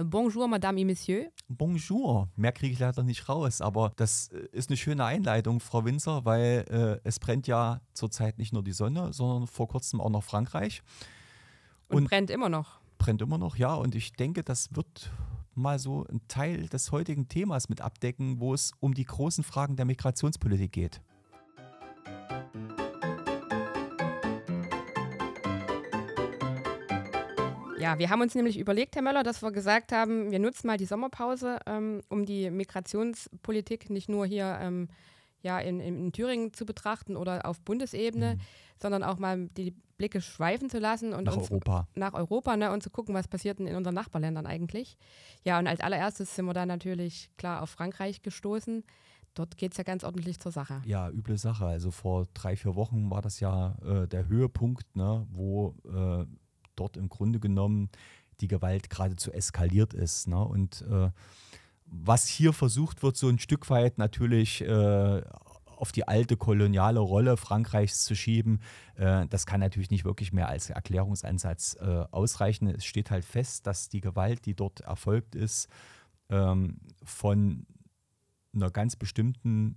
Bonjour, Madame et Monsieur. Bonjour. Mehr kriege ich leider nicht raus, aber das äh, ist eine schöne Einleitung, Frau Winzer, weil äh, es brennt ja zurzeit nicht nur die Sonne, sondern vor kurzem auch noch Frankreich. Und, und brennt immer noch. Brennt immer noch, ja. Und ich denke, das wird mal so ein Teil des heutigen Themas mit abdecken, wo es um die großen Fragen der Migrationspolitik geht. Ja, wir haben uns nämlich überlegt, Herr Möller, dass wir gesagt haben, wir nutzen mal die Sommerpause, ähm, um die Migrationspolitik nicht nur hier ähm, ja, in, in, Thüringen zu betrachten oder auf Bundesebene, mhm. sondern auch mal die Blicke schweifen zu lassen und nach uns, Europa, nach Europa ne, und zu gucken, was passiert denn in unseren Nachbarländern eigentlich. Ja, und als allererstes sind wir da natürlich klar auf Frankreich gestoßen. Dort geht es ja ganz ordentlich zur Sache. Ja, üble Sache. Also vor drei, vier Wochen war das ja äh, der Höhepunkt, ne, wo äh, dort im Grunde genommen die Gewalt geradezu eskaliert ist. Ne? Und äh, was hier versucht wird, so ein Stück weit natürlich äh, auf die alte koloniale Rolle Frankreichs zu schieben, äh, das kann natürlich nicht wirklich mehr als Erklärungsansatz äh, ausreichen. Es steht halt fest, dass die Gewalt, die dort erfolgt ist, ähm, von einer ganz bestimmten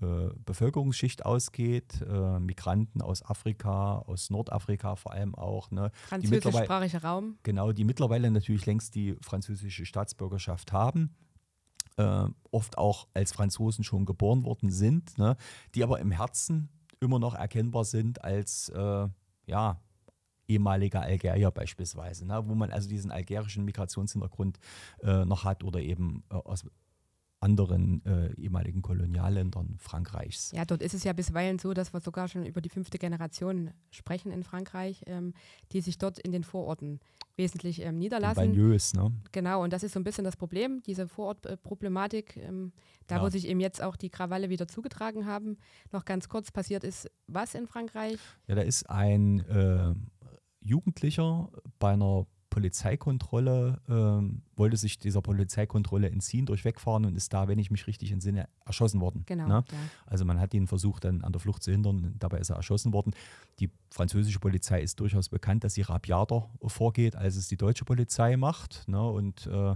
äh, Bevölkerungsschicht ausgeht, äh, Migranten aus Afrika, aus Nordafrika vor allem auch. Ne, Französischsprachiger Raum. Genau, die mittlerweile natürlich längst die französische Staatsbürgerschaft haben. Äh, oft auch als Franzosen schon geboren worden sind, ne, die aber im Herzen immer noch erkennbar sind als äh, ja, ehemaliger Algerier beispielsweise, ne, wo man also diesen algerischen Migrationshintergrund äh, noch hat oder eben äh, aus anderen äh, ehemaligen Kolonialländern Frankreichs. Ja, dort ist es ja bisweilen so, dass wir sogar schon über die fünfte Generation sprechen in Frankreich, ähm, die sich dort in den Vororten wesentlich ähm, niederlassen. Bagneus, ne? Genau, und das ist so ein bisschen das Problem, diese Vorortproblematik. Ähm, da, ja. wo sich eben jetzt auch die Krawalle wieder zugetragen haben. Noch ganz kurz, passiert ist was in Frankreich? Ja, da ist ein äh, Jugendlicher bei einer Polizeikontrolle, ähm, wollte sich dieser Polizeikontrolle entziehen durch Wegfahren und ist da, wenn ich mich richtig entsinne, erschossen worden. Genau. Ne? Ja. Also man hat ihn versucht, dann an der Flucht zu hindern, dabei ist er erschossen worden. Die französische Polizei ist durchaus bekannt, dass sie rabiater vorgeht, als es die deutsche Polizei macht. Ne? Und äh,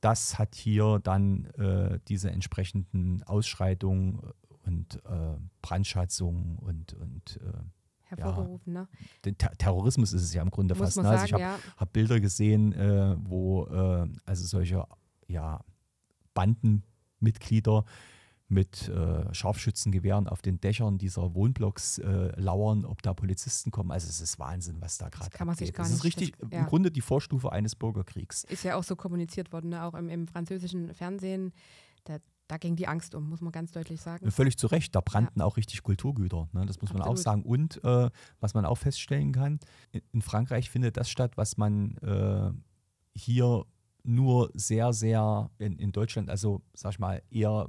das hat hier dann äh, diese entsprechenden Ausschreitungen und äh, Brandschatzungen und, und äh, hervorgerufen. Ja. Ne? Den Ter Terrorismus ist es ja im Grunde Muss fast. Ne? Also sagen, ich habe ja. hab Bilder gesehen, äh, wo äh, also solche ja, Bandenmitglieder mit äh, Scharfschützengewehren auf den Dächern dieser Wohnblocks äh, lauern, ob da Polizisten kommen. Also es ist Wahnsinn, was da gerade passiert. kann man sich geht. gar nicht. Das ist richtig ja. im Grunde die Vorstufe eines Bürgerkriegs. Ist ja auch so kommuniziert worden, ne? auch im, im französischen Fernsehen. Da da ging die Angst um, muss man ganz deutlich sagen. Völlig zu Recht, da brannten ja. auch richtig Kulturgüter. Ne? Das muss Absolut. man auch sagen. Und äh, was man auch feststellen kann, in Frankreich findet das statt, was man äh, hier nur sehr, sehr in, in, Deutschland, also sag ich mal, eher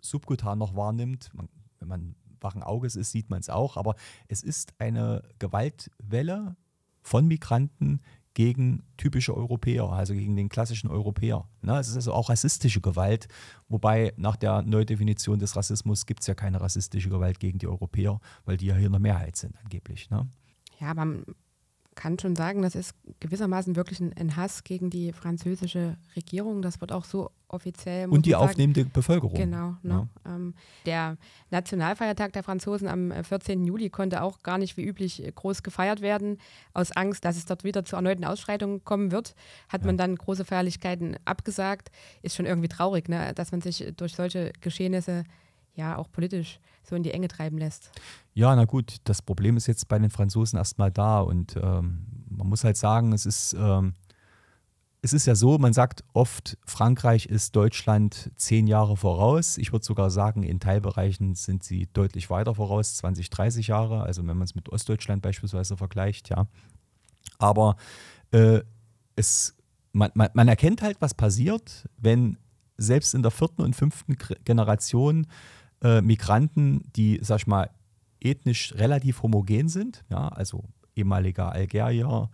subkutan noch wahrnimmt. Man, wenn man wachen Auges ist, sieht man es auch. Aber es ist eine Gewaltwelle von Migranten, gegen typische Europäer, also gegen den klassischen Europäer. Ne? Es ist also auch rassistische Gewalt, wobei nach der Neudefinition des Rassismus gibt es ja keine rassistische Gewalt gegen die Europäer, weil die ja hier in der Mehrheit sind angeblich. Ne? Ja, aber kann schon sagen, das ist gewissermaßen wirklich ein, ein, Hass gegen die französische Regierung. Das wird auch so offiziell. Und die sagen, aufnehmende Bevölkerung. Genau. Ne? Ja. Ne? Ähm, der Nationalfeiertag der Franzosen am 14. Äh, Juli konnte auch gar nicht wie üblich äh, groß gefeiert werden. Aus Angst, dass es dort wieder zu erneuten Ausschreitungen kommen wird, hat ja. man dann große Feierlichkeiten abgesagt. Ist schon irgendwie traurig, ne? dass man sich durch solche Geschehnisse ja auch politisch so in die Enge treiben lässt. Ja, na gut, das Problem ist jetzt bei den Franzosen erstmal da und ähm, man muss halt sagen, es ist, ähm, es ist ja so, man sagt oft, Frankreich ist Deutschland zehn Jahre voraus. Ich würde sogar sagen, in Teilbereichen sind sie deutlich weiter voraus, 20, 30 Jahre, also wenn man es mit Ostdeutschland beispielsweise vergleicht, ja. Aber äh, es, man, man, man erkennt halt, was passiert, wenn selbst in der vierten und fünften Generation äh, Migranten, die, sag ich mal, ethnisch relativ homogen sind, ja, also ehemaliger Algerier,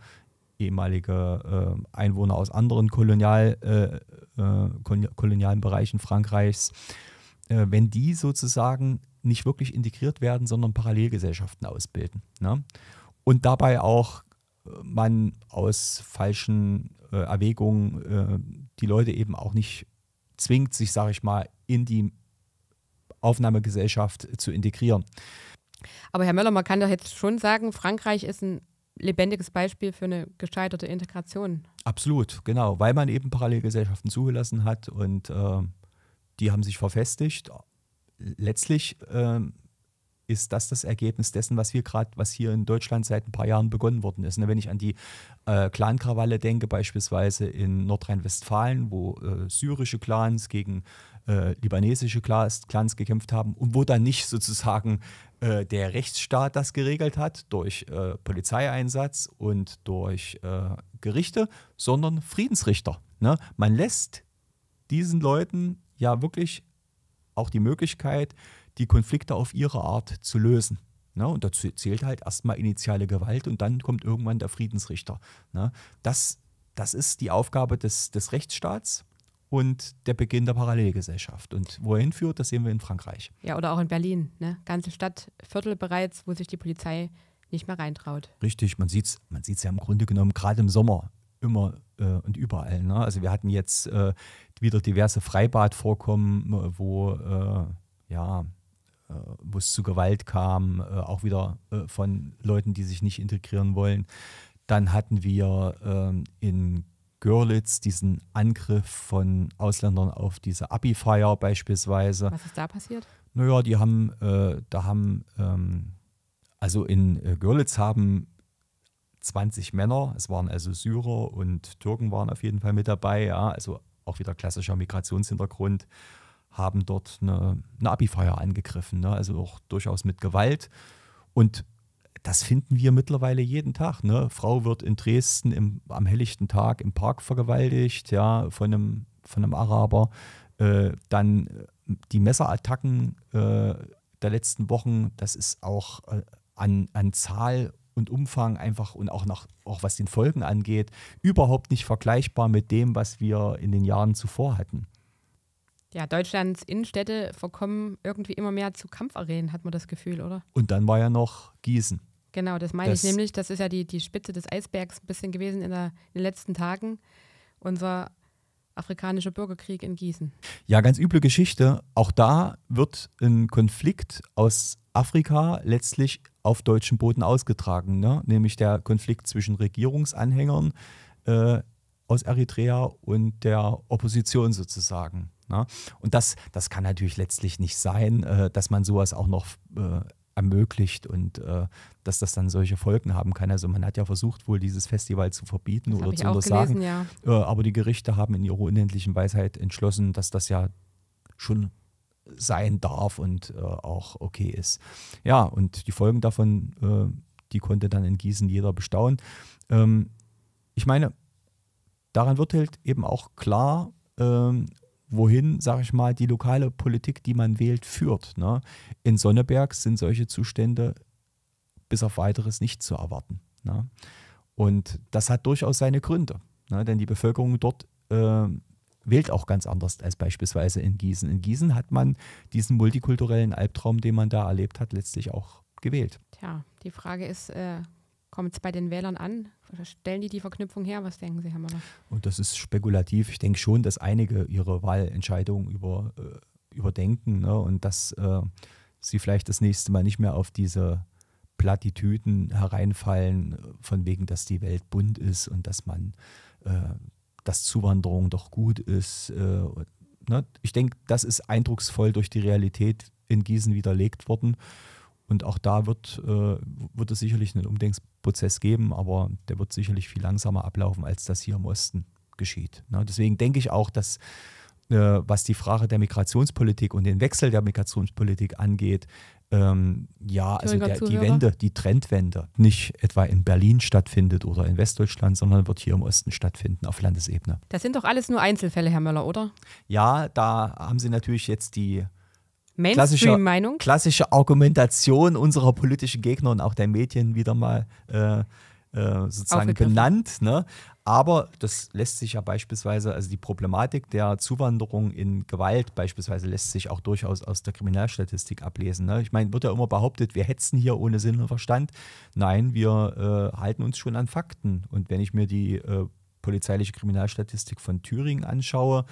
ehemalige äh, Einwohner aus anderen Kolonial, äh, äh, kolonialen Bereichen Frankreichs, wenn die sozusagen nicht wirklich integriert werden, sondern Parallelgesellschaften ausbilden. Ne? Und dabei auch man aus falschen äh, Erwägungen äh, die Leute eben auch nicht zwingt, sich, sage ich mal, in die Aufnahmegesellschaft zu integrieren. Aber Herr Möller, man kann doch jetzt schon sagen, Frankreich ist ein lebendiges Beispiel für eine gescheiterte Integration. Absolut, genau, weil man eben Parallelgesellschaften zugelassen hat und äh, die haben sich verfestigt. Letztlich äh, ist das das Ergebnis dessen, was wir gerade, was hier in Deutschland seit ein paar Jahren begonnen worden ist. Ne? Wenn ich an die äh, clan denke, beispielsweise in Nordrhein-Westfalen, wo äh, syrische Clans gegen äh, libanesische Clans, Clans gekämpft haben und wo dann nicht sozusagen äh, der Rechtsstaat das geregelt hat durch äh, Polizeieinsatz und durch äh, Gerichte, sondern Friedensrichter. Ne? Man lässt diesen Leuten ja wirklich auch die Möglichkeit, die Konflikte auf ihre Art zu lösen. Ne? Und dazu zählt halt erstmal initiale Gewalt und dann kommt irgendwann der Friedensrichter. Ne? Das, das ist die Aufgabe des, des Rechtsstaats und der Beginn der Parallelgesellschaft. Und wo er hinführt, das sehen wir in Frankreich. Ja, oder auch in Berlin. Ne? Ganze Stadtviertel bereits, wo sich die Polizei nicht mehr reintraut. Richtig, man sieht es man sieht's ja im Grunde genommen gerade im Sommer immer äh, und überall. Ne? Also wir hatten jetzt äh, wieder diverse Freibadvorkommen, äh, wo äh, ja äh, wo es zu Gewalt kam, äh, auch wieder von Leuten, die sich nicht integrieren wollen. Dann hatten wir ähm, in Görlitz diesen Angriff von Ausländern auf diese Abi-Feier beispielsweise. Was ist da passiert? Naja, die haben, äh, da haben, ähm, also in äh, Görlitz haben 20 Männer, es waren also Syrer und Türken waren auf jeden Fall mit dabei, ja, also auch wieder klassischer Migrationshintergrund, haben dort eine, eine Abi-Feier angegriffen, ne? also auch durchaus mit Gewalt. Und das finden wir mittlerweile jeden Tag. Ne? Frau wird in Dresden im, am helllichten Tag im Park vergewaltigt, ja, von einem, von einem Araber. Äh, dann äh, die Messerattacken äh, der letzten Wochen, das ist auch äh, an, an Zahl und Umfang einfach und auch, nach, auch was den Folgen angeht, überhaupt nicht vergleichbar mit dem, was wir in den Jahren zuvor hatten. Ja, Deutschlands Innenstädte verkommen irgendwie immer mehr zu Kampfarenen, hat man das Gefühl, oder? Und dann war ja noch Gießen. Genau, das meine das ich nämlich. Das ist ja die, die Spitze des Eisbergs ein bisschen gewesen in, der, in den letzten Tagen. Unser afrikanischer Bürgerkrieg in Gießen. Ja, ganz üble Geschichte. Auch da wird ein Konflikt aus Afrika letztlich auf deutschem Boden ausgetragen, ne? nämlich der Konflikt zwischen Regierungsanhängern äh, aus Eritrea und der Opposition sozusagen. Ne? Und das, das kann natürlich letztlich nicht sein, äh, dass man sowas auch noch äh, ermöglicht und äh, dass das dann solche Folgen haben kann. Also man hat ja versucht, wohl dieses Festival zu verbieten das oder zu untersagen. ja. äh, aber die Gerichte haben in ihrer unendlichen Weisheit entschlossen, dass das ja schon sein darf und äh, auch okay ist. Ja, und die Folgen davon, äh, die konnte dann in Gießen jeder bestaunen. Ähm, ich meine, daran wird halt eben auch klar, ähm, wohin, sage ich mal, die lokale Politik, die man wählt, führt. Ne? In Sonneberg sind solche Zustände bis auf weiteres nicht zu erwarten. Ne? Und das hat durchaus seine Gründe, ne? denn die Bevölkerung dort äh, wählt auch ganz anders als beispielsweise in Gießen. In Gießen hat man diesen multikulturellen Albtraum, den man da erlebt hat, letztlich auch gewählt. Tja, die Frage ist, äh, Kommt es bei den Wählern an? stellen die die Verknüpfung her? Was denken Sie, Herr Müller? Und das ist spekulativ. Ich denke schon, dass einige ihre Wahlentscheidungen über, äh, überdenken ne? und dass äh, sie vielleicht das nächste Mal nicht mehr auf diese Plattitüden hereinfallen, von wegen, dass die Welt bunt ist und dass man, äh, dass Zuwanderung doch gut ist. Äh, und, ne? Ich denke, das ist eindrucksvoll durch die Realität in Gießen widerlegt worden. Und auch da wird, äh, wird es sicherlich einen Umdenkprozess geben, aber der wird sicherlich viel langsamer ablaufen, als das hier im Osten geschieht. Ne? Deswegen denke ich auch, dass äh, was die Frage der Migrationspolitik und den Wechsel der Migrationspolitik angeht, ähm, ja, also der, die Wende, die Trendwende nicht etwa in Berlin stattfindet oder in Westdeutschland, sondern wird hier im Osten stattfinden auf Landesebene. Das sind doch alles nur Einzelfälle, Herr Möller, oder? Ja, da haben Sie natürlich jetzt die Mainstream-Meinung? Klassische Argumentation unserer politischen Gegner und auch der Medien wieder mal äh, äh, sozusagen benannt. Ne? Aber das lässt sich ja beispielsweise, also die Problematik der Zuwanderung in Gewalt beispielsweise lässt sich auch durchaus aus der Kriminalstatistik ablesen. Ne? Ich meine, wird ja immer behauptet, wir hetzen hier ohne Sinn und Verstand. Nein, wir äh, halten uns schon an Fakten. Und wenn ich mir die äh, polizeiliche Kriminalstatistik von Thüringen anschaue,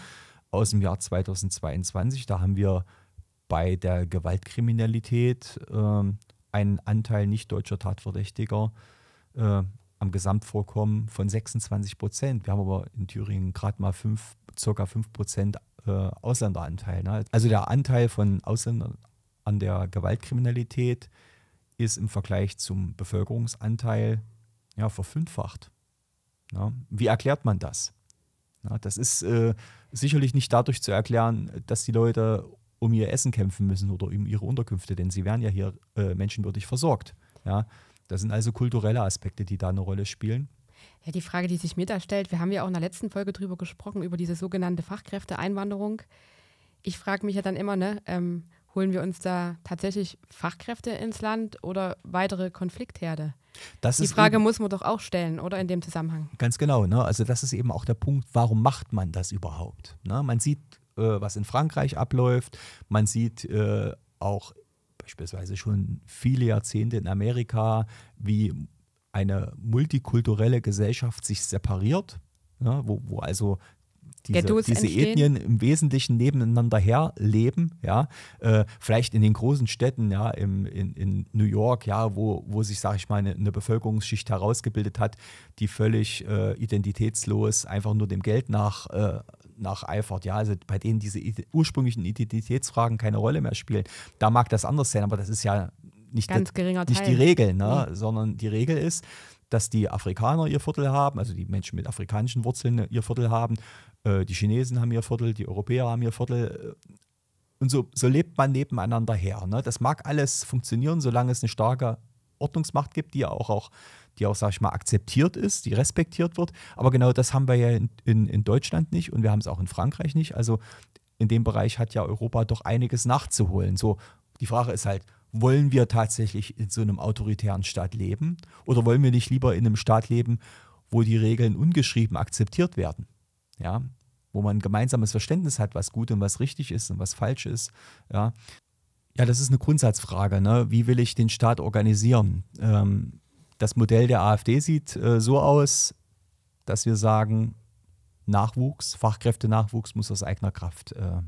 aus dem Jahr 2022, da haben wir bei der Gewaltkriminalität äh, einen Anteil nicht deutscher Tatverdächtiger äh, am Gesamtvorkommen von 26 Prozent. Wir haben aber in Thüringen gerade mal fünf, circa 5 Prozent äh, Ausländeranteil. Ne? Also der Anteil von Ausländern an der Gewaltkriminalität ist im Vergleich zum Bevölkerungsanteil ja, verfünffacht. Ja? Ne? Wie erklärt man das? Ja, ne? das ist äh, sicherlich nicht dadurch zu erklären, dass die Leute um ihr Essen kämpfen müssen oder um ihre Unterkünfte, denn sie werden ja hier äh, menschenwürdig versorgt. Ja? Das sind also kulturelle Aspekte, die da eine Rolle spielen. Ja, die Frage, die sich mir da stellt, wir haben ja auch in der letzten Folge drüber gesprochen, über diese sogenannte Fachkräfteeinwanderung. Ich frage mich ja dann immer, ne, ähm, holen wir uns da tatsächlich Fachkräfte ins Land oder weitere Konfliktherde? Das die Frage eben, muss man doch auch stellen, oder in dem Zusammenhang? Ganz genau. Ne? Also das ist eben auch der Punkt, warum macht man das überhaupt? Ne? Man sieht äh, was in Frankreich abläuft. Man sieht äh, auch beispielsweise schon viele Jahrzehnte in Amerika, wie eine multikulturelle Gesellschaft sich separiert, ja, ne, wo, wo also diese, diese Ethnien im Wesentlichen nebeneinander herleben, ja, äh, vielleicht in den großen Städten, ja, im, in, in New York, ja, wo, wo sich, sage ich mal, eine, eine, Bevölkerungsschicht herausgebildet hat, die völlig äh, identitätslos einfach nur dem Geld nach äh, nacheifert. Ja, also bei denen diese ursprünglichen Identitätsfragen keine Rolle mehr spielen. Da mag das anders sein, aber das ist ja nicht, Ganz das, nicht die Regel, ne? Mhm. sondern die Regel ist, dass die Afrikaner ihr Viertel haben, also die Menschen mit afrikanischen Wurzeln ihr Viertel haben, äh, die Chinesen haben ihr Viertel, die Europäer haben ihr Viertel. Äh, und so, so lebt man nebeneinander her. Ne? Das mag alles funktionieren, solange es eine starke Ordnungsmacht gibt, die ja auch, auch die auch, sag ich mal, akzeptiert ist, die respektiert wird. Aber genau das haben wir ja in, in, in Deutschland nicht und wir haben es auch in Frankreich nicht. Also in dem Bereich hat ja Europa doch einiges nachzuholen. So, die Frage ist halt, wollen wir tatsächlich in so einem autoritären Staat leben oder wollen wir nicht lieber in einem Staat leben, wo die Regeln ungeschrieben akzeptiert werden? Ja, wo man ein gemeinsames Verständnis hat, was gut und was richtig ist und was falsch ist. Ja, ja das ist eine Grundsatzfrage. Ne? Wie will ich den Staat organisieren? Ähm, das Modell der AfD sieht äh, so aus, dass wir sagen, Nachwuchs, Fachkräftenachwuchs muss aus eigener Kraft äh,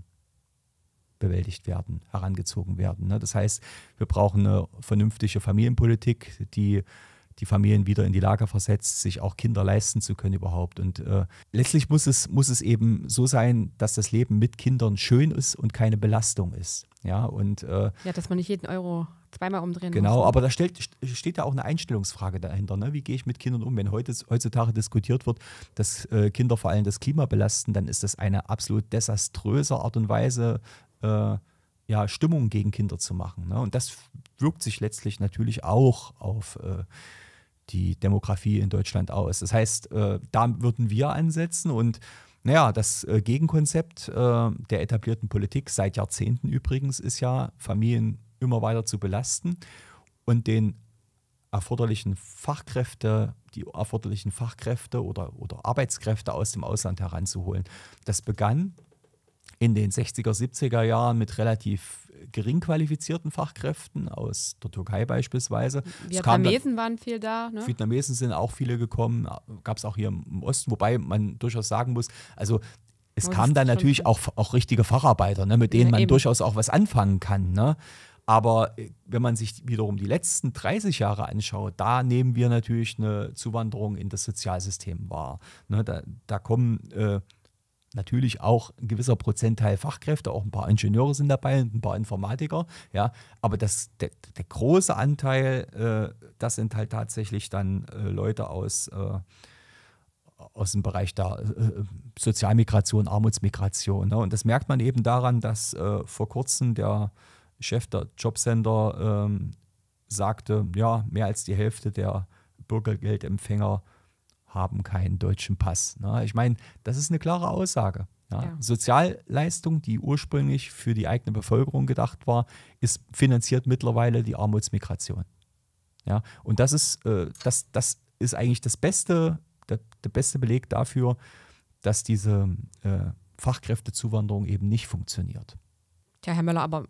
bewältigt werden, herangezogen werden. Ne? Das heißt, wir brauchen eine vernünftige Familienpolitik, die die Familien wieder in die Lage versetzt, sich auch Kinder leisten zu können überhaupt. Und äh, letztlich muss es, muss es eben so sein, dass das Leben mit Kindern schön ist und keine Belastung ist. Ja, und, äh, ja dass man nicht jeden Euro zweimal umdrehen Genau, muss. aber da stellt, steht ja auch eine Einstellungsfrage dahinter. Ne? Wie gehe ich mit Kindern um? Wenn heute, heutzutage diskutiert wird, dass äh, Kinder vor allem das Klima belasten, dann ist das eine absolut desaströse Art und Weise, äh, ja, Stimmung gegen Kinder zu machen. Ne? Und das wirkt sich letztlich natürlich auch auf äh, die Demografie in Deutschland aus. Das heißt, äh, da würden wir ansetzen und naja, das äh, Gegenkonzept äh, der etablierten Politik seit Jahrzehnten übrigens ist ja, Familien immer weiter zu belasten und den erforderlichen Fachkräfte, die erforderlichen Fachkräfte oder, oder Arbeitskräfte aus dem Ausland heranzuholen. Das begann in den 60er, 70er Jahren mit relativ gering qualifizierten Fachkräften aus der Türkei beispielsweise. Vietnamesen waren viel da. Ne? Vietnamesen sind auch viele gekommen, gab es auch hier im Osten, wobei man durchaus sagen muss, also es oh, kamen dann natürlich auch, auch richtige Facharbeiter, ne, mit denen ja, man eben. durchaus auch was anfangen kann. Ne? Aber äh, wenn man sich wiederum die letzten 30 Jahre anschaut, da nehmen wir natürlich eine Zuwanderung in das Sozialsystem wahr. Ne, da, da, kommen äh, natürlich auch ein gewisser Prozentteil Fachkräfte, auch ein paar Ingenieure sind dabei und ein paar Informatiker, ja, aber das, der, der große Anteil, äh, das sind halt tatsächlich dann äh, Leute aus, äh, aus dem Bereich der äh, Sozialmigration, Armutsmigration. Ne? Und das merkt man eben daran, dass äh, vor kurzem der Chef der Jobcenter ähm, sagte, ja, mehr als die Hälfte der Bürgergeldempfänger haben keinen deutschen Pass. Ne? Ich meine, das ist eine klare Aussage. Ja? Ja. Sozialleistung, die ursprünglich für die eigene Bevölkerung gedacht war, ist finanziert mittlerweile die Armutsmigration. Ja? Und das ist, äh, das, das ist eigentlich das beste, der, der beste Beleg dafür, dass diese äh, Fachkräftezuwanderung eben nicht funktioniert. Tja, Herr Möller, aber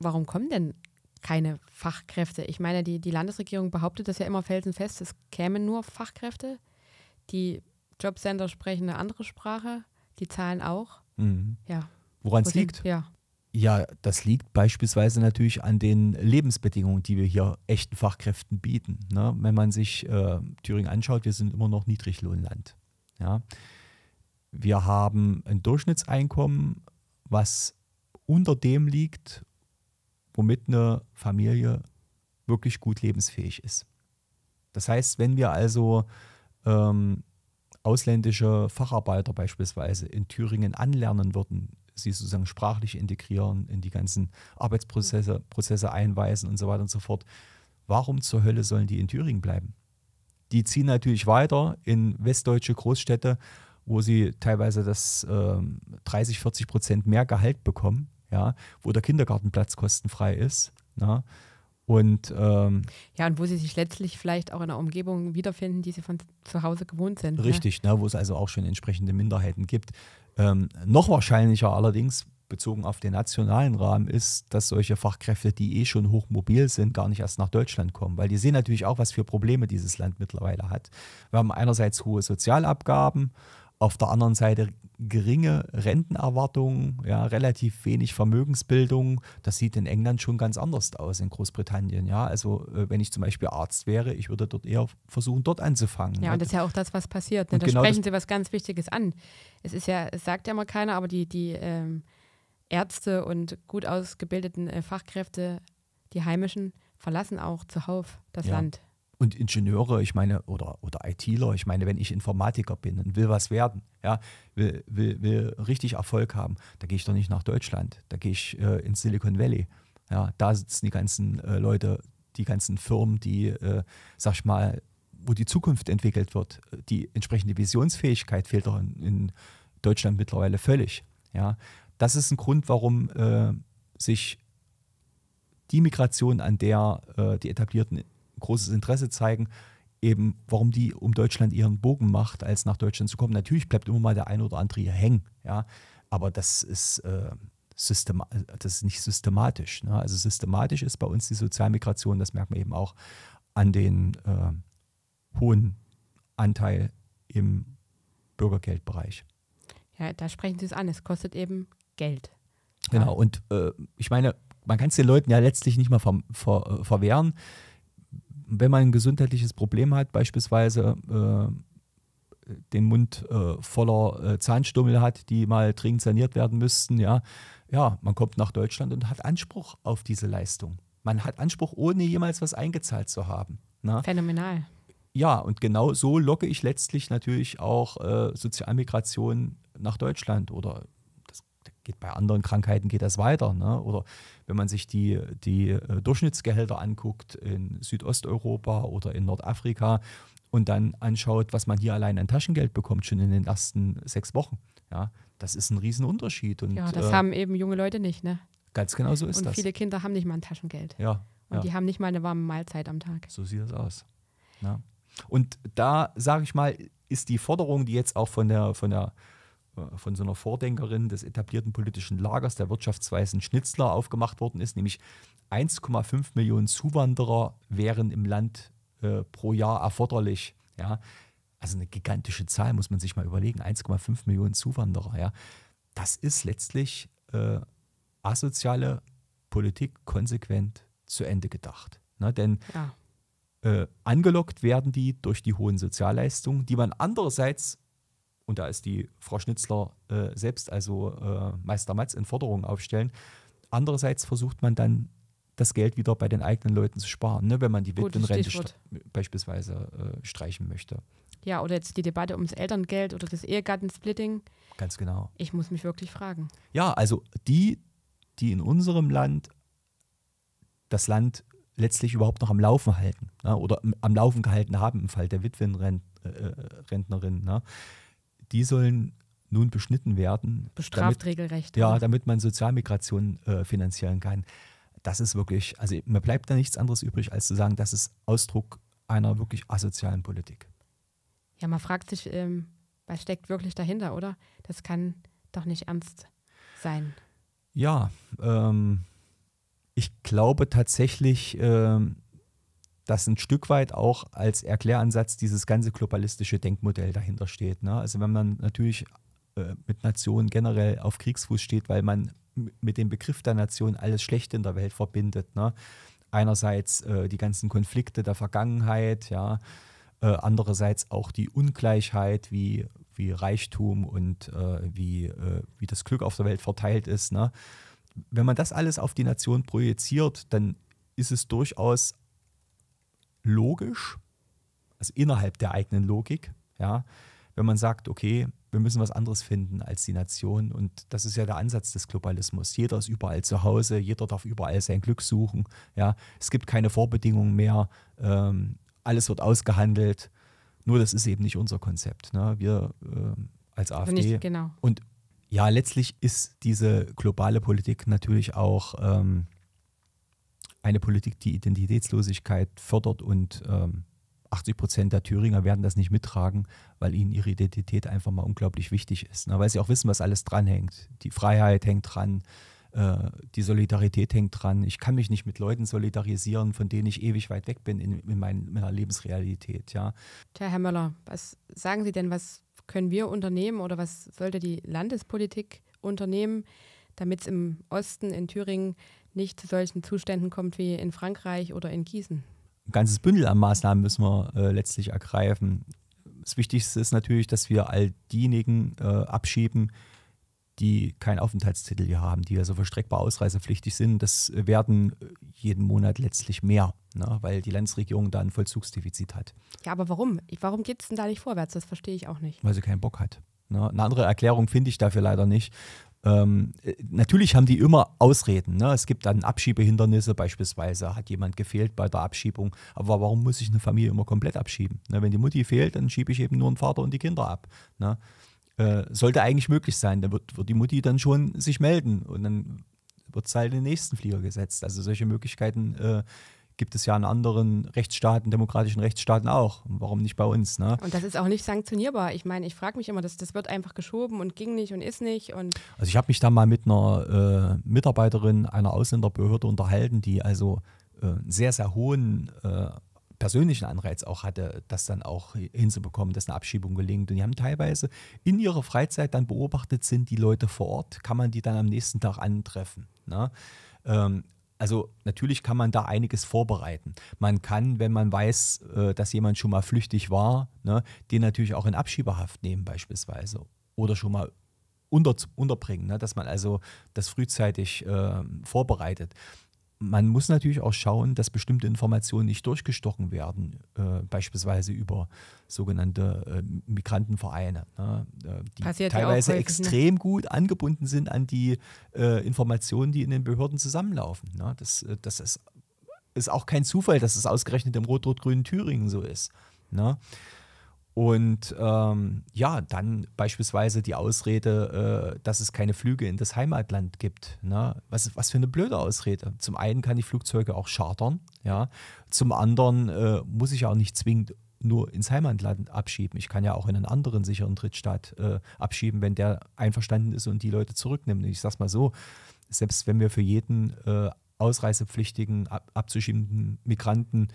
warum kommen denn keine Fachkräfte? Ich meine, die, die Landesregierung behauptet das ja immer felsenfest, es kämen nur Fachkräfte. Die Jobcenter sprechen eine andere Sprache, die zahlen auch. Mhm. Ja. Woran es liegt? Ja. Ja, das liegt beispielsweise natürlich an den Lebensbedingungen, die wir hier echten Fachkräften bieten. Ne? Wenn man sich äh, Thüringen anschaut, wir sind immer noch Niedriglohnland. Ja? Wir haben ein Durchschnittseinkommen, was unter dem liegt, womit eine Familie wirklich gut lebensfähig ist. Das heißt, wenn wir also ähm, ausländische Facharbeiter beispielsweise in Thüringen anlernen würden, sie sozusagen sprachlich integrieren, in die ganzen Arbeitsprozesse mhm. Prozesse einweisen und so weiter und so fort. Warum zur Hölle sollen die in Thüringen bleiben? Die ziehen natürlich weiter in westdeutsche Großstädte, wo sie teilweise das äh, 30, 40 Prozent mehr Gehalt bekommen, ja, wo der Kindergartenplatz kostenfrei ist. Na? Ne? Und, ähm, ja, und wo sie sich letztlich vielleicht auch in einer Umgebung wiederfinden, die sie von zu Hause gewohnt sind. Ne? Richtig, ne? ne wo es also auch schon entsprechende Minderheiten gibt. Ähm, noch wahrscheinlicher allerdings, bezogen auf den nationalen Rahmen ist, dass solche Fachkräfte, die eh schon hochmobil sind, gar nicht erst nach Deutschland kommen, weil die sehen natürlich auch, was für Probleme dieses Land mittlerweile hat. Wir haben einerseits hohe Sozialabgaben, auf der anderen Seite geringe Rentenerwartungen, ja, relativ wenig Vermögensbildung. Das sieht in England schon ganz anders aus, in Großbritannien. Ja, also äh, wenn ich zum Beispiel Arzt wäre, ich würde dort eher versuchen, dort anzufangen. Ja, ne? und das ist ja auch das, was passiert. Ne? Da genau sprechen Sie was ganz Wichtiges an. Es ist ja, es sagt ja immer keiner, aber die, die ähm, Ärzte und gut ausgebildeten äh, Fachkräfte, die Heimischen, verlassen auch zuhauf das ja. Land. Und Ingenieure, ich meine, oder, oder ITler, ich meine, wenn ich Informatiker bin und will was werden, ja, will, will, will richtig Erfolg haben, da gehe ich doch nicht nach Deutschland, da gehe ich äh, ins Silicon Valley. Ja, da sitzen die ganzen äh, Leute, die ganzen Firmen, die, äh, sag ich mal, wo die Zukunft entwickelt wird. Die entsprechende Visionsfähigkeit fehlt doch in, in Deutschland mittlerweile völlig. Ja, das ist ein Grund, warum äh, sich die Migration, an der äh, die etablierten großes Interesse zeigen, eben warum die um Deutschland ihren Bogen macht, als nach Deutschland zu kommen. Natürlich bleibt immer mal der ein oder andere hier hängen, ja, aber das ist, äh, systema das ist nicht systematisch. Ne? Also systematisch ist bei uns die Sozialmigration, das merkt man eben auch an den äh, hohen Anteil im Bürgergeldbereich. Ja, da sprechen Sie es an, es kostet eben Geld. Genau, und äh, ich meine, man kann es den Leuten ja letztlich nicht mal ver ver verwehren wenn man ein gesundheitliches Problem hat, beispielsweise äh, den Mund äh, voller äh, Zahnstummel hat, die mal dringend saniert werden müssten, ja, ja, man kommt nach Deutschland und hat Anspruch auf diese Leistung. Man hat Anspruch, ohne jemals was eingezahlt zu haben. Na? Ne? Phänomenal. Ja, und genau so locke ich letztlich natürlich auch äh, Sozialmigration nach Deutschland oder geht bei anderen Krankheiten geht das weiter. Ne? Oder wenn man sich die, die äh, Durchschnittsgehälter anguckt in Südosteuropa oder in Nordafrika und dann anschaut, was man hier allein an Taschengeld bekommt, schon in den ersten sechs Wochen. Ja, das ist ein Riesenunterschied. Und, ja, das äh, haben eben junge Leute nicht, ne? Ganz genau so ist und das. Und viele Kinder haben nicht mal ein Taschengeld. Ja. Und ja. die haben nicht mal eine warme Mahlzeit am Tag. So sieht das aus. Ja. Und da, sage ich mal, ist die Forderung, die jetzt auch von der, von der äh, von so einer Vordenkerin des etablierten politischen Lagers, der wirtschaftsweisen Schnitzler, aufgemacht worden ist, nämlich 1,5 Millionen Zuwanderer wären im Land äh, pro Jahr erforderlich. Ja? Also eine gigantische Zahl, muss man sich mal überlegen. 1,5 Millionen Zuwanderer. Ja? Das ist letztlich äh, asoziale Politik konsequent zu Ende gedacht. Na, ne, denn ja. äh, angelockt werden die durch die hohen Sozialleistungen, die man andererseits und da ist die Frau Schnitzler äh, selbst, also äh, Meister Matz, in Forderungen aufstellen. Andererseits versucht man dann, das Geld wieder bei den eigenen Leuten zu sparen, ne? wenn man die Witwenrente beispielsweise äh, streichen möchte. Ja, oder jetzt die Debatte ums Elterngeld oder das Ehegattensplitting. Ganz genau. Ich muss mich wirklich fragen. Ja, also die, die in unserem Land das Land letztlich überhaupt noch am Laufen halten ne? oder am Laufen gehalten haben im Fall der Witwenrentnerin. Äh, äh, ne? die sollen nun beschnitten werden. Bestraft damit, regelrecht. Ja, oder? damit man Sozialmigration äh, finanzieren kann. Das ist wirklich, also mir bleibt da nichts anderes übrig, als zu sagen, das ist Ausdruck einer wirklich asozialen Politik. Ja, man fragt sich, ähm, was steckt wirklich dahinter, oder? Das kann doch nicht ernst sein. Ja, ähm, ich glaube tatsächlich, ähm, dass ein Stück weit auch als Erkläransatz dieses ganze globalistische Denkmodell dahinter steht. Ne? Also wenn man natürlich äh, mit Nationen generell auf Kriegsfuß steht, weil man mit dem Begriff der Nation alles Schlechte in der Welt verbindet. Ne? Einerseits äh, die ganzen Konflikte der Vergangenheit, ja, äh, andererseits auch die Ungleichheit, wie, wie Reichtum und äh, wie, äh, wie das Glück auf der Welt verteilt ist. Ne? Wenn man das alles auf die Nation projiziert, dann ist es durchaus logisch, also innerhalb der eigenen Logik, ja, wenn man sagt, okay, wir müssen was anderes finden als die Nation. Und das ist ja der Ansatz des Globalismus. Jeder ist überall zu Hause, jeder darf überall sein Glück suchen. Ja. Es gibt keine Vorbedingungen mehr, ähm, alles wird ausgehandelt. Nur das ist eben nicht unser Konzept. Ne? Wir ähm, als AfD. Also nicht, genau. Und ja, letztlich ist diese globale Politik natürlich auch ähm, eine Politik, die Identitätslosigkeit fördert und ähm, 80 Prozent der Thüringer werden das nicht mittragen, weil ihnen ihre Identität einfach mal unglaublich wichtig ist. Ne? Weil sie auch wissen, was alles dranhängt. Die Freiheit hängt dran, äh, die Solidarität hängt dran. Ich kann mich nicht mit Leuten solidarisieren, von denen ich ewig weit weg bin in, in mein, meiner Lebensrealität. Ja? Tja, Herr Möller, was sagen Sie denn, was können wir unternehmen oder was sollte die Landespolitik unternehmen, damit es im Osten in Thüringen nicht zu solchen Zuständen kommt wie in Frankreich oder in Gießen. Ein ganzes Bündel an Maßnahmen müssen wir äh, letztlich ergreifen. Das Wichtigste ist natürlich, dass wir all diejenigen äh, abschieben, die keinen Aufenthaltstitel hier haben, die also verstreckbar ausreisepflichtig sind. Das werden äh, jeden Monat letztlich mehr, ne, weil die Landesregierung da ein Vollzugsdefizit hat. Ja, aber warum? Warum geht es denn da nicht vorwärts? Das verstehe ich auch nicht. Weil sie keinen Bock hat. Ne? Eine andere Erklärung finde ich dafür leider nicht. Ähm, äh, natürlich haben die immer Ausreden. Ne? Es gibt dann Abschiebehindernisse, beispielsweise hat jemand gefehlt bei der Abschiebung. Aber warum muss ich eine Familie immer komplett abschieben? Ne? Wenn die Mutti fehlt, dann schiebe ich eben nur den Vater und die Kinder ab. Ne? Äh, sollte eigentlich möglich sein. Dann wird, wird die Mutti dann schon sich melden und dann wird es halt in den nächsten Flieger gesetzt. Also solche Möglichkeiten äh, gibt es ja in anderen Rechtsstaaten, demokratischen Rechtsstaaten auch. Warum nicht bei uns? Ne? Und das ist auch nicht sanktionierbar. Ich meine, ich frage mich immer, das, das wird einfach geschoben und ging nicht und ist nicht. Und also ich habe mich da mal mit einer äh, Mitarbeiterin einer Ausländerbehörde unterhalten, die also äh, sehr, sehr hohen äh, persönlichen Anreiz auch hatte, das dann auch hinzubekommen, dass eine Abschiebung gelingt. Und die haben teilweise in ihrer Freizeit dann beobachtet, sind die Leute vor Ort, kann man die dann am nächsten Tag antreffen. Ne? Ähm, also natürlich kann man da einiges vorbereiten. Man kann, wenn man weiß, äh, dass jemand schon mal flüchtig war, ne, den natürlich auch in Abschiebehaft nehmen beispielsweise oder schon mal unter, unterbringen, ne, dass man also das frühzeitig äh, vorbereitet man muss natürlich auch schauen, dass bestimmte Informationen nicht durchgestochen werden, äh, beispielsweise über sogenannte äh, Migrantenvereine, ne, äh, die Passiert teilweise häufig, ne? extrem gut angebunden sind an die äh, Informationen, die in den Behörden zusammenlaufen. Ne. Das, äh, das ist, ist, auch kein Zufall, dass es ausgerechnet im rot-rot-grünen Thüringen so ist. Ne? Und ähm, ja, dann beispielsweise die Ausrede, äh, dass es keine Flüge in das Heimatland gibt. Ne? Was, was für eine blöde Ausrede. Zum einen kann ich Flugzeuge auch chartern, ja. Zum anderen äh, muss ich auch nicht zwingend nur ins Heimatland abschieben. Ich kann ja auch in einen anderen sicheren Drittstaat äh, abschieben, wenn der einverstanden ist und die Leute zurücknimmt. Ich sag's mal so, selbst wenn wir für jeden äh, ausreisepflichtigen, ab abzuschiebenden Migranten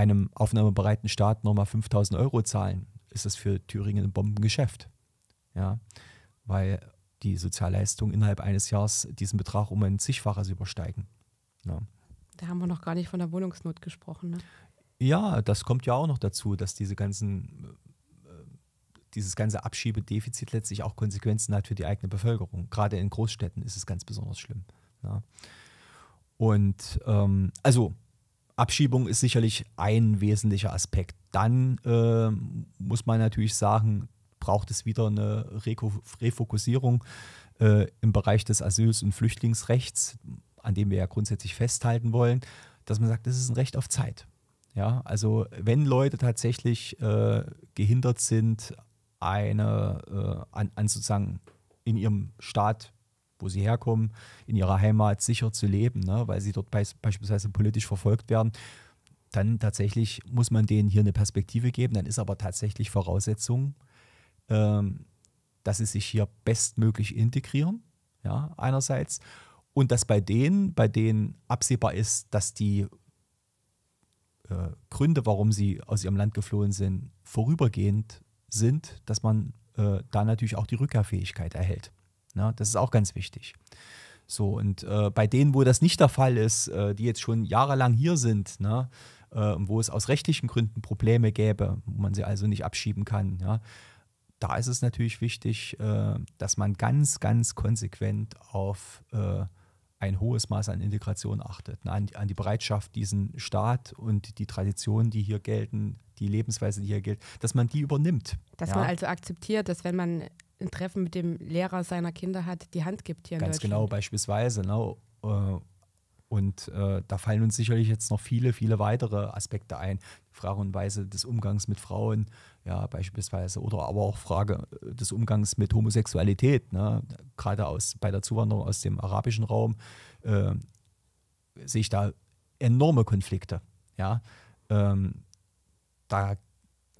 einem aufnahmebereiten Staat nochmal 5000 Euro zahlen, ist das für Thüringen ein Bombengeschäft. Ja, weil die Sozialleistungen innerhalb eines Jahres diesen Betrag um ein zigfaches übersteigen. Ja. Da haben wir noch gar nicht von der Wohnungsnot gesprochen. Ne? Ja, das kommt ja auch noch dazu, dass diese ganzen, äh, dieses ganze Abschiebedefizit letztlich auch Konsequenzen hat für die eigene Bevölkerung. Gerade in Großstädten ist es ganz besonders schlimm. Ja. Und ähm, also Abschiebung ist sicherlich ein wesentlicher Aspekt. Dann äh, muss man natürlich sagen, braucht es wieder eine Refokussierung äh, im Bereich des Asyls- und Flüchtlingsrechts, an dem wir ja grundsätzlich festhalten wollen, dass man sagt, das ist ein Recht auf Zeit. Ja, also wenn Leute tatsächlich äh, gehindert sind, eine äh, an, an sozusagen in ihrem Staat wo sie herkommen, in ihrer Heimat sicher zu leben, ne? weil sie dort be beispielsweise politisch verfolgt werden, dann tatsächlich muss man denen hier eine Perspektive geben. Dann ist aber tatsächlich Voraussetzung, ähm, dass sie sich hier bestmöglich integrieren, ja, einerseits. Und dass bei denen, bei denen absehbar ist, dass die äh, Gründe, warum sie aus ihrem Land geflohen sind, vorübergehend sind, dass man äh, da natürlich auch die Rückkehrfähigkeit erhält. Ne? Das ist auch ganz wichtig. So, und äh, bei denen, wo das nicht der Fall ist, äh, die jetzt schon jahrelang hier sind, ne? äh, wo es aus rechtlichen Gründen Probleme gäbe, wo man sie also nicht abschieben kann, ja? da ist es natürlich wichtig, äh, dass man ganz, ganz konsequent auf äh, ein hohes Maß an Integration achtet, ne? an, an, die Bereitschaft, diesen Staat und die Traditionen, die hier gelten, die Lebensweise, die hier gilt, dass man die übernimmt. Dass ja? man also akzeptiert, dass wenn man ein Treffen mit dem Lehrer seiner Kinder hat, die Hand gibt hier Ganz in genau, beispielsweise. Ne? Äh, und äh, da fallen uns sicherlich jetzt noch viele, viele weitere Aspekte ein. Frage und Weise des Umgangs mit Frauen, ja, beispielsweise, oder aber auch Frage äh, des Umgangs mit Homosexualität, ne? gerade aus, bei der Zuwanderung aus dem arabischen Raum, äh, sehe ich da enorme Konflikte. Ja? Ähm, da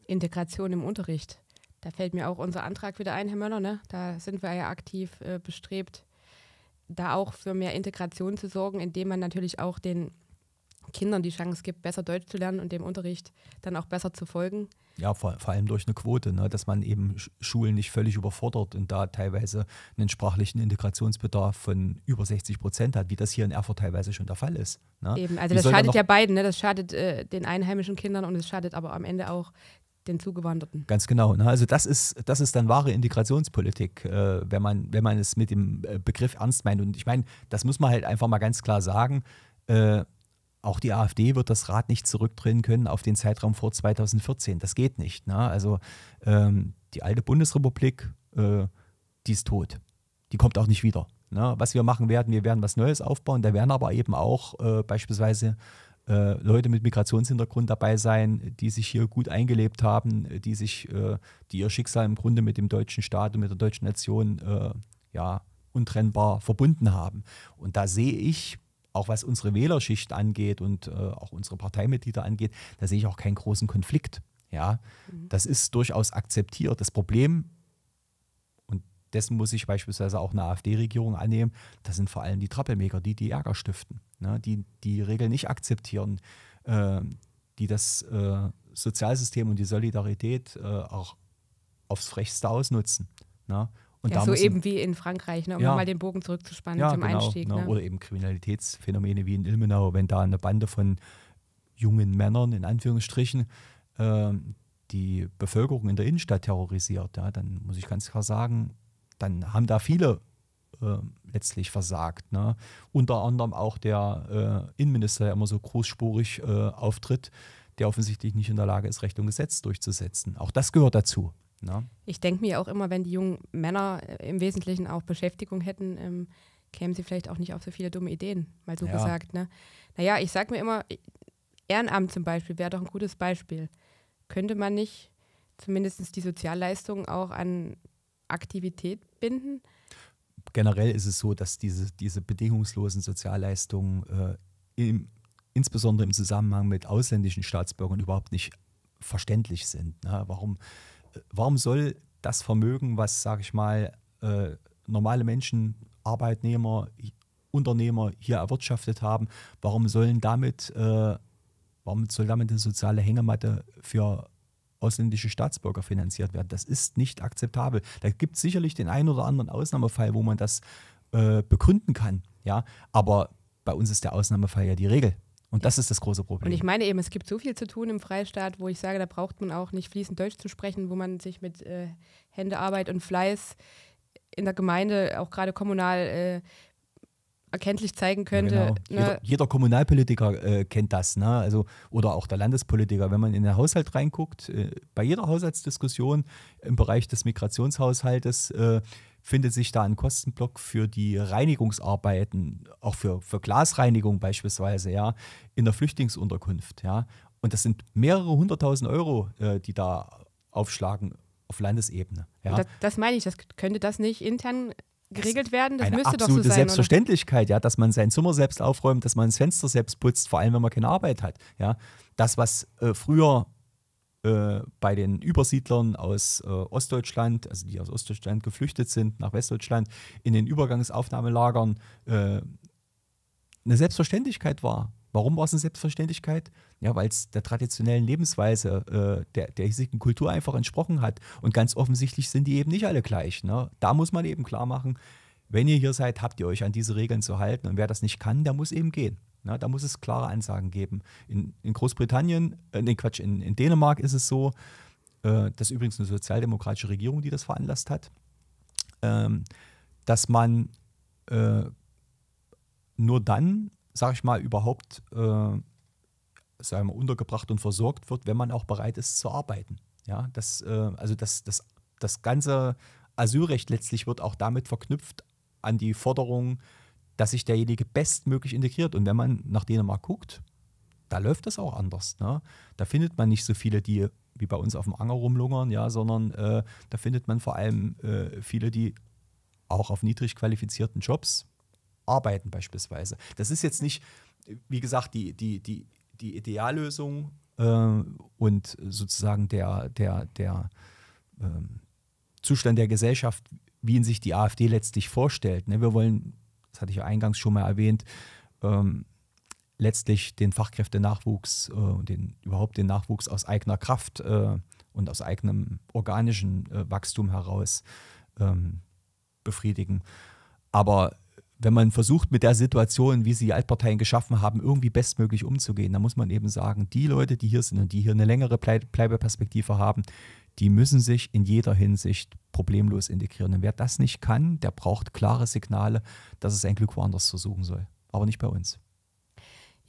Integration im Unterricht. Da fällt mir auch unser Antrag wieder ein, Herr Möller. Ne? Da sind wir ja aktiv äh, bestrebt, da auch für mehr Integration zu sorgen, indem man natürlich auch den Kindern die Chance gibt, besser Deutsch zu lernen und dem Unterricht dann auch besser zu folgen. Ja, vor, vor allem durch eine Quote, ne? dass man eben Schulen nicht völlig überfordert und da teilweise einen sprachlichen Integrationsbedarf von über 60 Prozent hat, wie das hier in Erfurt teilweise schon der Fall ist. Ne? Eben, also wie das schadet ja beiden, ne? das schadet äh, den einheimischen Kindern und es schadet aber am Ende auch den Zugewanderten. Ganz genau. Ne? Also das ist, das ist dann wahre Integrationspolitik, äh, wenn, man, wenn man es mit dem äh, Begriff ernst meint. Und ich meine, das muss man halt einfach mal ganz klar sagen. Äh, auch die AfD wird das Rad nicht zurückdrehen können auf den Zeitraum vor 2014. Das geht nicht. Ne? Also ähm, die alte Bundesrepublik, äh, die ist tot. Die kommt auch nicht wieder. Ne? Was wir machen werden, wir werden was Neues aufbauen. Da werden aber eben auch äh, beispielsweise äh, Leute mit Migrationshintergrund dabei sein, die sich hier gut eingelebt haben, die sich, äh, die ihr Schicksal im Grunde mit dem deutschen Staat und mit der deutschen Nation äh, ja, untrennbar verbunden haben. Und da sehe ich, auch was unsere Wählerschicht angeht und äh, auch unsere Parteimitglieder angeht, da sehe ich auch keinen großen Konflikt. Ja, mhm. das ist durchaus akzeptiert. Das Problem dessen muss sich beispielsweise auch eine AfD-Regierung annehmen. Das sind vor allem die Trappelmaker, die die Ärger stiften, ne? die die Regeln nicht akzeptieren, äh, die das äh, Sozialsystem und die Solidarität äh, auch aufs Frechste ausnutzen. Ne? Und ja, so müssen, eben wie in Frankreich, ne? um ja, mal den Bogen zurückzuspannen ja, zum genau, Einstieg. Ne? ne? Oder eben Kriminalitätsphänomene wie in Ilmenau, wenn da eine Bande von jungen Männern, in Anführungsstrichen, ähm, die Bevölkerung in der Innenstadt terrorisiert, ja, dann muss ich ganz klar sagen, dann haben da viele äh, letztlich versagt. Ne? Unter anderem auch der äh, Innenminister, der immer so großspurig äh, auftritt, der offensichtlich nicht in der Lage ist, Recht und Gesetz durchzusetzen. Auch das gehört dazu. Ne? Ich denke mir auch immer, wenn die jungen Männer äh, im Wesentlichen auch Beschäftigung hätten, ähm, kämen sie vielleicht auch nicht auf so viele dumme Ideen, mal so ja. gesagt. Ne? Naja, ich sage mir immer, äh, Ehrenamt zum Beispiel wäre doch ein gutes Beispiel. Könnte man nicht zumindest die Sozialleistungen auch an Aktivität binden? Generell ist es so, dass diese, diese bedingungslosen Sozialleistungen äh, im, insbesondere im Zusammenhang mit ausländischen Staatsbürgern überhaupt nicht verständlich sind. Ne? Warum, äh, warum soll das Vermögen, was, sage ich mal, äh, normale Menschen, Arbeitnehmer, Unternehmer hier erwirtschaftet haben, warum sollen damit, äh, warum soll damit eine soziale Hängematte für ausländische Staatsbürger finanziert werden. Das ist nicht akzeptabel. Da gibt es sicherlich den einen oder anderen Ausnahmefall, wo man das äh, begründen kann. Ja? Aber bei uns ist der Ausnahmefall ja die Regel. Und das ist das große Problem. Und ich meine eben, es gibt so viel zu tun im Freistaat, wo ich sage, da braucht man auch nicht fließend Deutsch zu sprechen, wo man sich mit äh, Händearbeit und Fleiß in der Gemeinde, auch gerade kommunal, äh, erkenntlich zeigen könnte. genau. jeder, jeder, Kommunalpolitiker äh, kennt das, ne? also, oder auch der Landespolitiker. Wenn man in den Haushalt reinguckt, äh, bei jeder Haushaltsdiskussion im Bereich des Migrationshaushaltes äh, findet sich da ein Kostenblock für die Reinigungsarbeiten, auch für, für Glasreinigung beispielsweise, ja, in der Flüchtlingsunterkunft. Ja. Und das sind mehrere hunderttausend Euro, äh, die da aufschlagen auf Landesebene. Ja. Das, das, meine ich, das könnte das nicht intern geregelt werden. Das eine müsste doch so sein. Selbstverständlichkeit, oder? ja, dass man sein Zimmer selbst aufräumt, dass man das Fenster selbst putzt, vor allem wenn man keine Arbeit hat. Ja, das was äh, früher äh, bei den Übersiedlern aus äh, Ostdeutschland, also die aus Ostdeutschland geflüchtet sind nach Westdeutschland, in den Übergangsaufnahmelagern äh, eine Selbstverständlichkeit war. Warum war es eine Selbstverständlichkeit? Ja, weil es der traditionellen Lebensweise äh, der, der hiesigen Kultur einfach entsprochen hat. Und ganz offensichtlich sind die eben nicht alle gleich. Ne? Da muss man eben klar machen, wenn ihr hier seid, habt ihr euch an diese Regeln zu halten. Und wer das nicht kann, der muss eben gehen. Ne? Da muss es klare Ansagen geben. In, in Großbritannien, äh, nee, Quatsch, in, in Dänemark ist es so, äh, das ist übrigens eine sozialdemokratische Regierung, die das veranlasst hat, ähm, dass man äh, nur dann sage ich mal, überhaupt äh, sagen wir, untergebracht und versorgt wird, wenn man auch bereit ist zu arbeiten. Ja, das, äh, also das, das, das ganze Asylrecht letztlich wird auch damit verknüpft an die Forderung, dass sich derjenige bestmöglich integriert. Und wenn man nach Dänemark guckt, da läuft das auch anders. Ne? Da findet man nicht so viele, die wie bei uns auf dem Anger rumlungern, ja, sondern äh, da findet man vor allem äh, viele, die auch auf niedrig qualifizierten Jobs arbeiten beispielsweise. Das ist jetzt nicht, wie gesagt, die, die, die, die Ideallösung äh, und sozusagen der, der, der ähm, Zustand der Gesellschaft, wie ihn sich die AfD letztlich vorstellt. Ne? Wir wollen, das hatte ich ja eingangs schon mal erwähnt, ähm, letztlich den Fachkräftenachwuchs äh, und äh, den, überhaupt den Nachwuchs aus eigener Kraft äh, und aus eigenem organischen äh, Wachstum heraus ähm, befriedigen. Aber wenn man versucht, mit der Situation, wie sie die Altparteien geschaffen haben, irgendwie bestmöglich umzugehen, dann muss man eben sagen, die Leute, die hier sind und die hier eine längere Bleibeperspektive haben, die müssen sich in jeder Hinsicht problemlos integrieren. Und wer das nicht kann, der braucht klare Signale, dass es ein Glück woanders versuchen soll, aber nicht bei uns.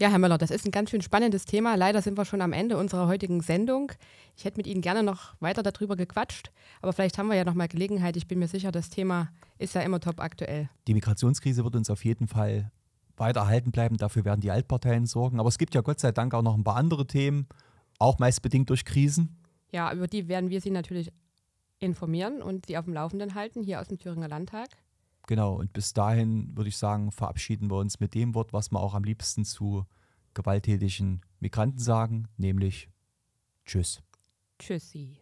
Ja, Herr Möller, das ist ein ganz schön spannendes Thema. Leider sind wir schon am Ende unserer heutigen Sendung. Ich hätte mit Ihnen gerne noch weiter darüber gequatscht, aber vielleicht haben wir ja noch mal Gelegenheit. Ich bin mir sicher, das Thema ist ja immer top aktuell. Die Migrationskrise wird uns auf jeden Fall weiter erhalten bleiben. Dafür werden die Altparteien sorgen. Aber es gibt ja Gott sei Dank auch noch ein paar andere Themen, auch meist bedingt durch Krisen. Ja, über die werden wir Sie natürlich informieren und Sie auf dem Laufenden halten, hier aus dem Thüringer Landtag genau, und bis dahin würde ich sagen, verabschieden wir uns mit dem Wort, was wir auch am liebsten zu gewalttätigen Migranten sagen, nämlich Tschüss. Tschüssi.